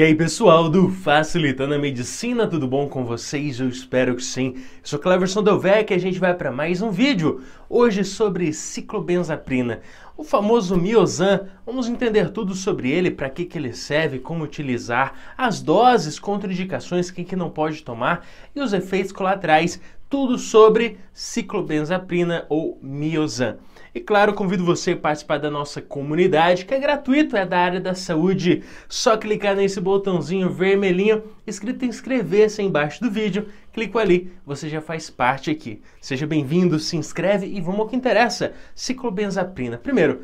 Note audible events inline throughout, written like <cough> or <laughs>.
E aí pessoal do Facilitando a Medicina, tudo bom com vocês? Eu espero que sim. Eu sou Cleverson Delvec e a gente vai para mais um vídeo. Hoje sobre ciclobenzaprina, o famoso miozan. Vamos entender tudo sobre ele, para que, que ele serve, como utilizar, as doses, contraindicações, quem que não pode tomar e os efeitos colaterais. Tudo sobre ciclobenzaprina ou miozan. E claro, convido você a participar da nossa comunidade, que é gratuito, é da área da saúde. Só clicar nesse botãozinho vermelhinho escrito inscrever-se embaixo do vídeo clico ali, você já faz parte aqui. Seja bem-vindo, se inscreve e vamos ao que interessa, ciclobenzaprina. Primeiro,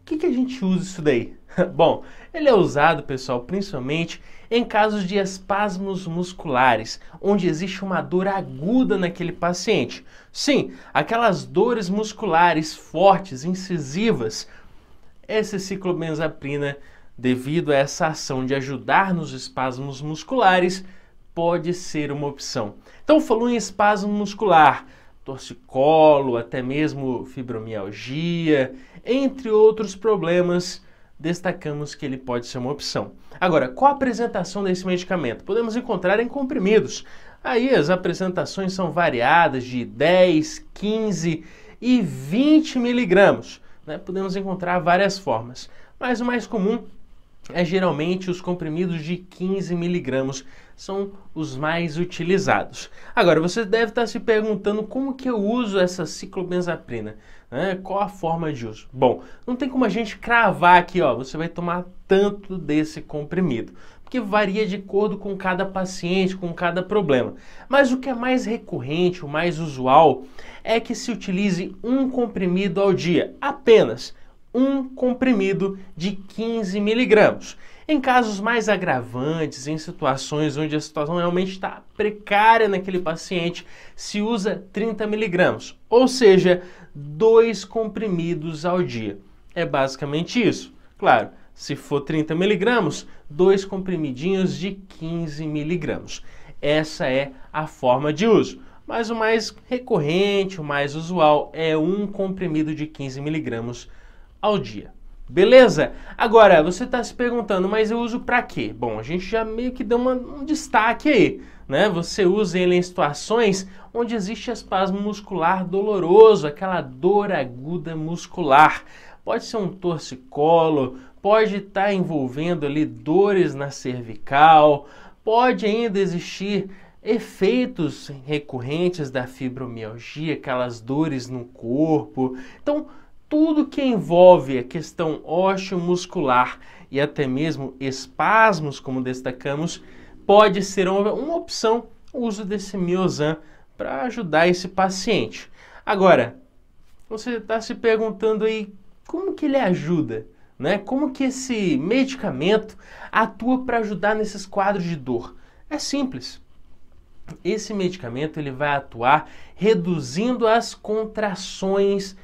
o que, que, a gente usa isso daí? <laughs> Bom, ele é usado, pessoal, principalmente em casos de espasmos musculares, onde existe uma dor aguda naquele paciente. Sim, aquelas dores musculares fortes, incisivas. Essa ciclobenzaprina, devido a essa ação de ajudar nos espasmos musculares, pode ser uma opção. Então, falou em espasmo muscular, torcicolo, até mesmo fibromialgia, entre outros problemas, destacamos que ele pode ser uma opção. Agora, qual a apresentação desse medicamento? Podemos encontrar em comprimidos. Aí as apresentações são variadas de 10, 15 e 20 miligramos. Né? Podemos encontrar várias formas, mas o mais comum é geralmente os comprimidos de 15 miligramos, são os mais utilizados. Agora, você deve estar se perguntando como que eu uso essa ciclobenzaprina, né? qual a forma de uso? Bom, não tem como a gente cravar aqui, ó, você vai tomar tanto desse comprimido, porque varia de acordo com cada paciente, com cada problema. Mas o que é mais recorrente, o mais usual, é que se utilize um comprimido ao dia, apenas, um comprimido de 15 miligramas. Em casos mais agravantes, em situações onde a situação realmente está precária naquele paciente, se usa 30 miligramas, ou seja, dois comprimidos ao dia. É basicamente isso. Claro, se for 30 miligramas, dois comprimidinhos de 15 miligramas. Essa é a forma de uso. Mas o mais recorrente, o mais usual, é um comprimido de 15 miligramas ao dia. Beleza? Agora, você está se perguntando, mas eu uso para quê? Bom, a gente já meio que deu uma, um destaque aí, né? Você usa ele em situações onde existe espasmo muscular doloroso, aquela dor aguda muscular. Pode ser um torcicolo, pode estar tá envolvendo ali dores na cervical, pode ainda existir efeitos recorrentes da fibromialgia, aquelas dores no corpo. Então, tudo que envolve a questão osteomuscular e até mesmo espasmos, como destacamos, pode ser uma, uma opção o uso desse miosan para ajudar esse paciente. Agora, você está se perguntando aí como que ele ajuda, né? Como que esse medicamento atua para ajudar nesses quadros de dor? É simples. Esse medicamento ele vai atuar reduzindo as contrações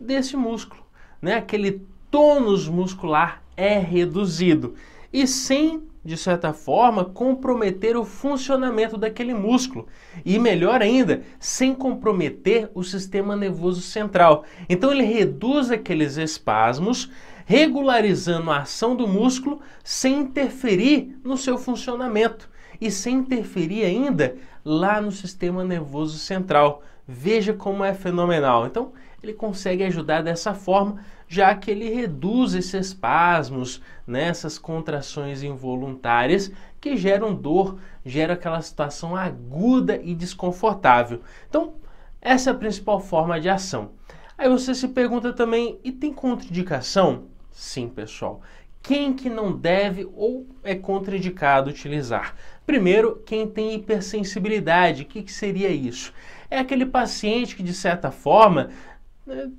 desse músculo, né? Aquele tônus muscular é reduzido e sem, de certa forma, comprometer o funcionamento daquele músculo. E melhor ainda, sem comprometer o sistema nervoso central. Então ele reduz aqueles espasmos, regularizando a ação do músculo sem interferir no seu funcionamento e sem interferir ainda lá no sistema nervoso central. Veja como é fenomenal. Então, ele consegue ajudar dessa forma, já que ele reduz esses espasmos, nessas né, contrações involuntárias que geram dor, gera aquela situação aguda e desconfortável. Então, essa é a principal forma de ação. Aí você se pergunta também, e tem contraindicação? Sim, pessoal. Quem que não deve ou é contraindicado utilizar? Primeiro, quem tem hipersensibilidade. O que, que seria isso? É aquele paciente que, de certa forma, né,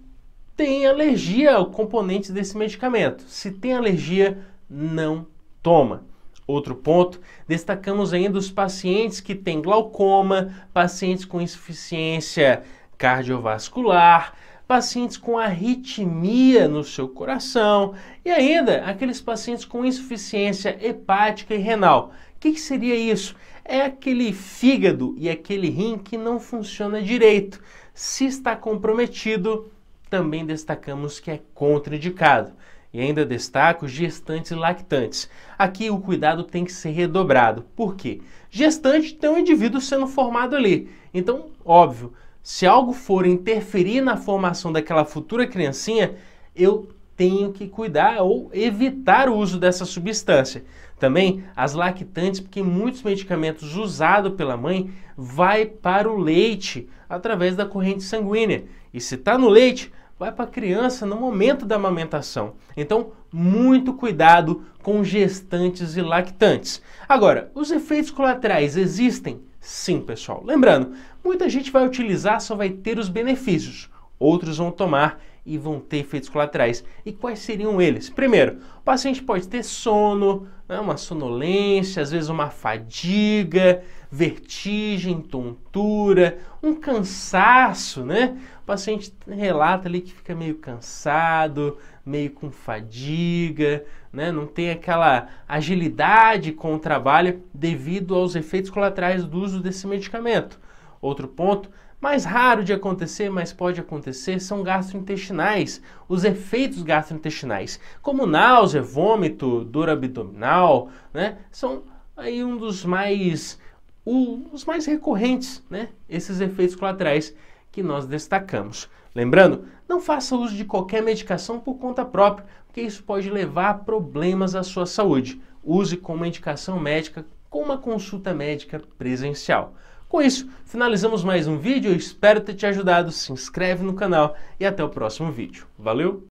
tem alergia ao componente desse medicamento. Se tem alergia, não toma. Outro ponto, destacamos ainda os pacientes que têm glaucoma, pacientes com insuficiência cardiovascular, pacientes com arritmia no seu coração e ainda aqueles pacientes com insuficiência hepática e renal. O que, que seria isso? É aquele fígado e aquele rim que não funciona direito. Se está comprometido, também destacamos que é contraindicado. E ainda destaco gestantes e lactantes. Aqui o cuidado tem que ser redobrado. Por quê? Gestante tem um indivíduo sendo formado ali. Então, óbvio, se algo for interferir na formação daquela futura criancinha, eu tenho que cuidar ou evitar o uso dessa substância. Também as lactantes, porque muitos medicamentos usados pela mãe vai para o leite através da corrente sanguínea. E se está no leite, vai para a criança no momento da amamentação. Então, muito cuidado com gestantes e lactantes. Agora, os efeitos colaterais existem? Sim, pessoal. Lembrando, muita gente vai utilizar, só vai ter os benefícios. Outros vão tomar e vão ter efeitos colaterais. E quais seriam eles? Primeiro, o paciente pode ter sono, né, uma sonolência, às vezes uma fadiga, vertigem, tontura, um cansaço, né? O paciente relata ali que fica meio cansado, meio com fadiga, né? Não tem aquela agilidade com o trabalho devido aos efeitos colaterais do uso desse medicamento. Outro ponto, mais raro de acontecer, mas pode acontecer, são gastrointestinais, os efeitos gastrointestinais, como náusea, vômito, dor abdominal, né? São aí um dos mais os mais recorrentes, né? Esses efeitos colaterais que nós destacamos. Lembrando, não faça uso de qualquer medicação por conta própria, porque isso pode levar a problemas à sua saúde. Use com uma indicação médica, com uma consulta médica presencial. Com isso, finalizamos mais um vídeo, espero ter te ajudado, se inscreve no canal e até o próximo vídeo. Valeu!